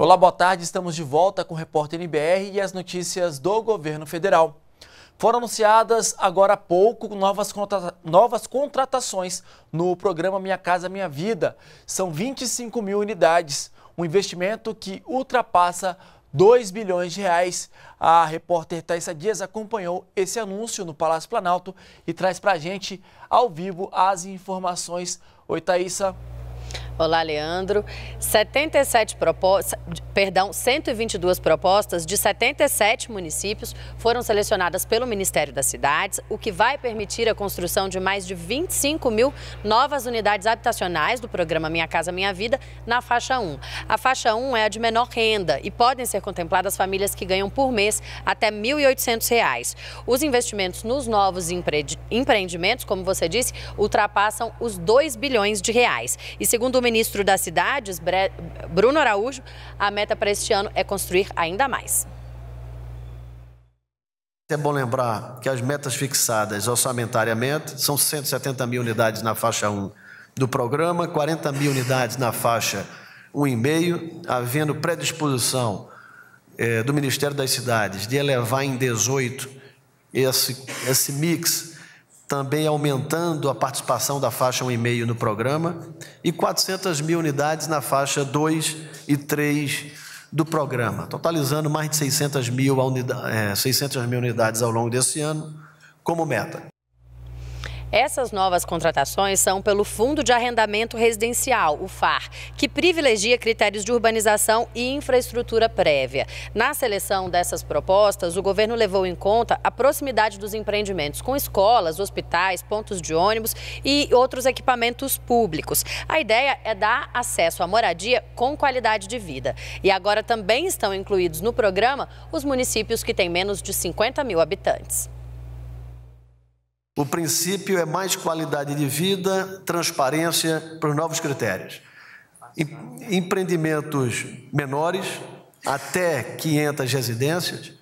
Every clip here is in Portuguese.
Olá, boa tarde. Estamos de volta com o Repórter NBR e as notícias do governo federal. Foram anunciadas agora há pouco novas, contra... novas contratações no programa Minha Casa Minha Vida. São 25 mil unidades, um investimento que ultrapassa 2 bilhões de reais. A repórter Thaisa Dias acompanhou esse anúncio no Palácio Planalto e traz para a gente ao vivo as informações. Oi, Thaisa. Olá, Leandro. 77 propostas, perdão, 122 propostas de 77 municípios foram selecionadas pelo Ministério das Cidades, o que vai permitir a construção de mais de 25 mil novas unidades habitacionais do programa Minha Casa Minha Vida na faixa 1. A faixa 1 é a de menor renda e podem ser contempladas famílias que ganham por mês até R$ 1.800. Os investimentos nos novos empreendimentos, como você disse, ultrapassam os 2 bilhões de reais. E segundo o ministro das Cidades, Bruno Araújo, a meta para este ano é construir ainda mais. É bom lembrar que as metas fixadas orçamentariamente são 170 mil unidades na faixa 1 do programa, 40 mil unidades na faixa 1,5, havendo predisposição eh, do Ministério das Cidades de elevar em 18 esse, esse mix também aumentando a participação da faixa 1,5 no programa, e 400 mil unidades na faixa 2 e 3 do programa, totalizando mais de 600 mil, unidade, é, 600 mil unidades ao longo desse ano como meta. Essas novas contratações são pelo Fundo de Arrendamento Residencial, o FAR, que privilegia critérios de urbanização e infraestrutura prévia. Na seleção dessas propostas, o governo levou em conta a proximidade dos empreendimentos com escolas, hospitais, pontos de ônibus e outros equipamentos públicos. A ideia é dar acesso à moradia com qualidade de vida. E agora também estão incluídos no programa os municípios que têm menos de 50 mil habitantes. O princípio é mais qualidade de vida, transparência para os novos critérios. Empreendimentos menores, até 500 residências.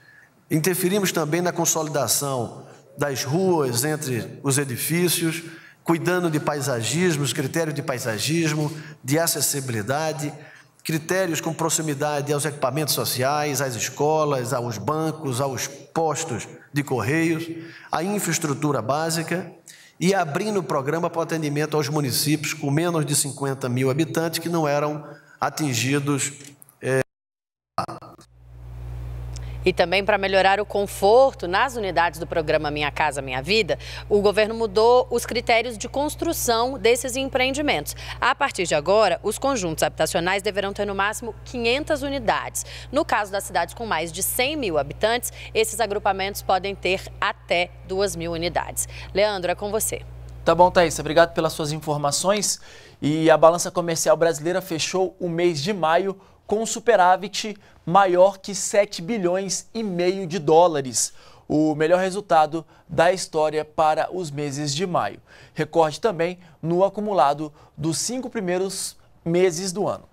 Interferimos também na consolidação das ruas entre os edifícios, cuidando de paisagismo, os critérios de paisagismo, de acessibilidade, critérios com proximidade aos equipamentos sociais, às escolas, aos bancos, aos postos de correios, a infraestrutura básica e abrindo o programa para o atendimento aos municípios com menos de 50 mil habitantes que não eram atingidos e também para melhorar o conforto nas unidades do programa Minha Casa Minha Vida, o governo mudou os critérios de construção desses empreendimentos. A partir de agora, os conjuntos habitacionais deverão ter no máximo 500 unidades. No caso das cidades com mais de 100 mil habitantes, esses agrupamentos podem ter até 2 mil unidades. Leandro, é com você. Tá bom, Thaís. Obrigado pelas suas informações. E a balança comercial brasileira fechou o mês de maio com superávit maior que 7 bilhões e meio de dólares, o melhor resultado da história para os meses de maio. Recorde também no acumulado dos cinco primeiros meses do ano.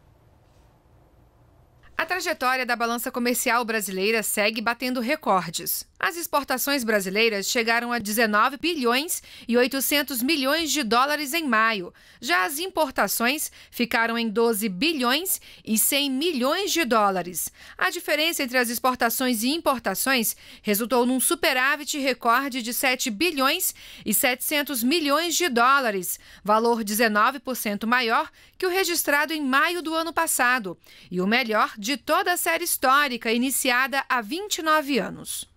A trajetória da balança comercial brasileira segue batendo recordes. As exportações brasileiras chegaram a 19 bilhões e 800 milhões de dólares em maio. Já as importações ficaram em 12 bilhões e 100 milhões de dólares. A diferença entre as exportações e importações resultou num superávit recorde de 7 bilhões e 700 milhões de dólares, valor 19% maior que o registrado em maio do ano passado e o melhor de de toda a série histórica iniciada há 29 anos.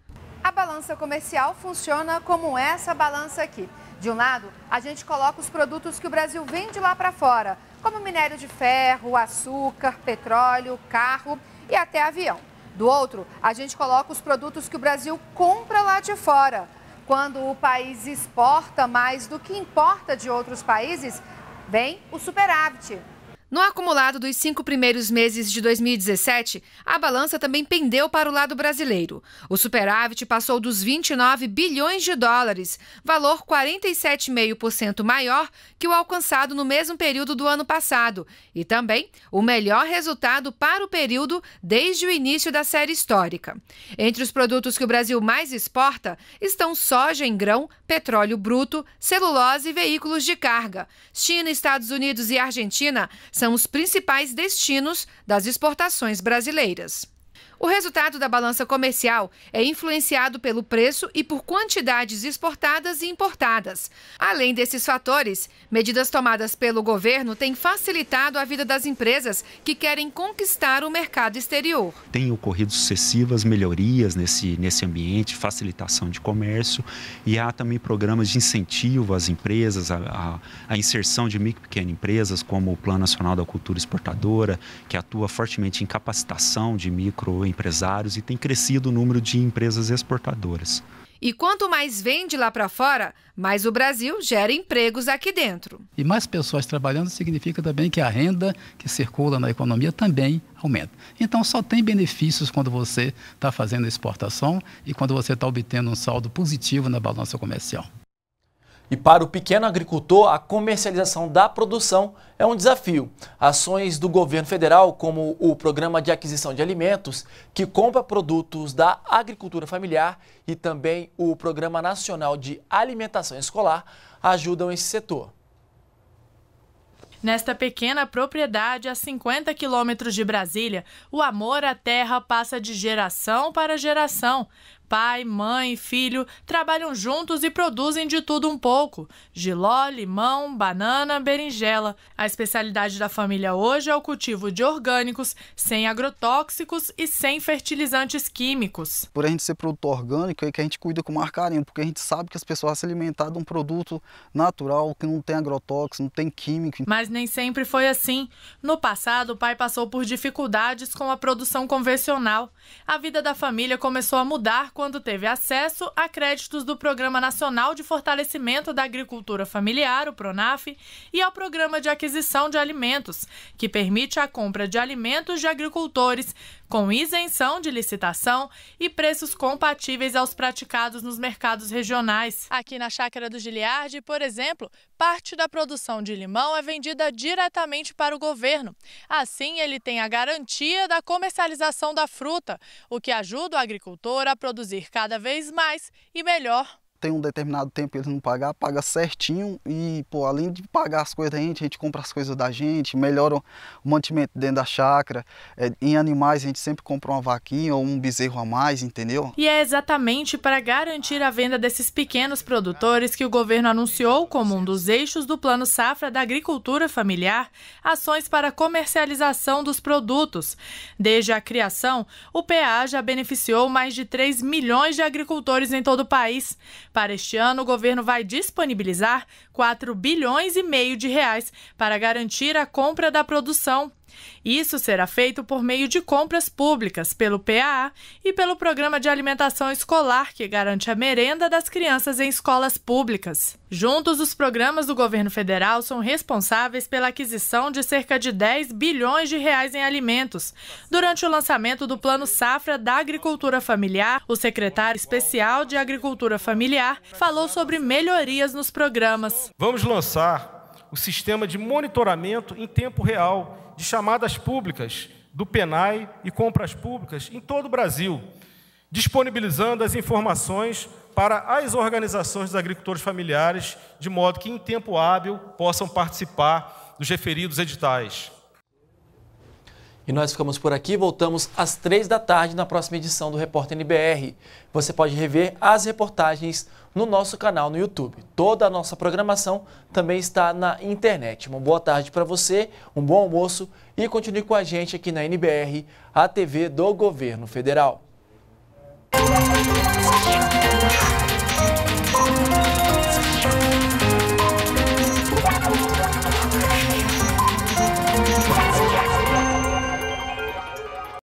A balança comercial funciona como essa balança aqui. De um lado, a gente coloca os produtos que o Brasil vende lá para fora, como minério de ferro, açúcar, petróleo, carro e até avião. Do outro, a gente coloca os produtos que o Brasil compra lá de fora. Quando o país exporta mais do que importa de outros países, vem o superávit, no acumulado dos cinco primeiros meses de 2017, a balança também pendeu para o lado brasileiro. O superávit passou dos 29 bilhões de dólares, valor 47,5% maior que o alcançado no mesmo período do ano passado, e também o melhor resultado para o período desde o início da série histórica. Entre os produtos que o Brasil mais exporta estão soja em grão, petróleo bruto, celulose e veículos de carga. China, Estados Unidos e Argentina são os principais destinos das exportações brasileiras. O resultado da balança comercial é influenciado pelo preço e por quantidades exportadas e importadas. Além desses fatores, medidas tomadas pelo governo têm facilitado a vida das empresas que querem conquistar o mercado exterior. Tem ocorrido sucessivas melhorias nesse, nesse ambiente, facilitação de comércio e há também programas de incentivo às empresas, a, a, a inserção de micro e pequenas empresas, como o Plano Nacional da Cultura Exportadora, que atua fortemente em capacitação de micro empresários e tem crescido o número de empresas exportadoras. E quanto mais vende lá para fora, mais o Brasil gera empregos aqui dentro. E mais pessoas trabalhando significa também que a renda que circula na economia também aumenta. Então só tem benefícios quando você está fazendo exportação e quando você está obtendo um saldo positivo na balança comercial. E para o pequeno agricultor, a comercialização da produção é um desafio. Ações do governo federal, como o Programa de Aquisição de Alimentos, que compra produtos da agricultura familiar, e também o Programa Nacional de Alimentação Escolar, ajudam esse setor. Nesta pequena propriedade, a 50 quilômetros de Brasília, o amor à terra passa de geração para geração. Pai, mãe e filho trabalham juntos e produzem de tudo um pouco: giló, limão, banana, berinjela. A especialidade da família hoje é o cultivo de orgânicos, sem agrotóxicos e sem fertilizantes químicos. Por a gente ser produtor orgânico, é que a gente cuida com mais carinho, porque a gente sabe que as pessoas se alimentar de um produto natural, que não tem agrotóxico, não tem químico. Mas nem sempre foi assim. No passado, o pai passou por dificuldades com a produção convencional. A vida da família começou a mudar quando teve acesso a créditos do Programa Nacional de Fortalecimento da Agricultura Familiar, o PRONAF, e ao Programa de Aquisição de Alimentos, que permite a compra de alimentos de agricultores com isenção de licitação e preços compatíveis aos praticados nos mercados regionais. Aqui na Chácara do Giliardi, por exemplo, parte da produção de limão é vendida diretamente para o governo. Assim, ele tem a garantia da comercialização da fruta, o que ajuda o agricultor a produzir cada vez mais e melhor tem um determinado tempo eles não pagar, paga certinho e, pô, além de pagar as coisas da gente, a gente compra as coisas da gente, melhora o mantimento dentro da chácara. É, em animais a gente sempre compra uma vaquinha ou um bezerro a mais, entendeu? E é exatamente para garantir a venda desses pequenos produtores que o governo anunciou como um dos eixos do Plano Safra da Agricultura Familiar, ações para comercialização dos produtos. Desde a criação, o PA já beneficiou mais de 3 milhões de agricultores em todo o país. Para este ano, o governo vai disponibilizar 4 bilhões e meio de reais para garantir a compra da produção isso será feito por meio de compras públicas pelo PAA e pelo Programa de Alimentação Escolar, que garante a merenda das crianças em escolas públicas. Juntos, os programas do governo federal são responsáveis pela aquisição de cerca de 10 bilhões de reais em alimentos. Durante o lançamento do Plano Safra da Agricultura Familiar, o secretário especial de Agricultura Familiar falou sobre melhorias nos programas. Vamos lançar o sistema de monitoramento em tempo real de chamadas públicas do PENAI e compras públicas em todo o Brasil, disponibilizando as informações para as organizações dos agricultores familiares, de modo que, em tempo hábil, possam participar dos referidos editais. E nós ficamos por aqui, voltamos às três da tarde na próxima edição do Repórter NBR. Você pode rever as reportagens no nosso canal no YouTube. Toda a nossa programação também está na internet. Uma boa tarde para você, um bom almoço e continue com a gente aqui na NBR, a TV do Governo Federal.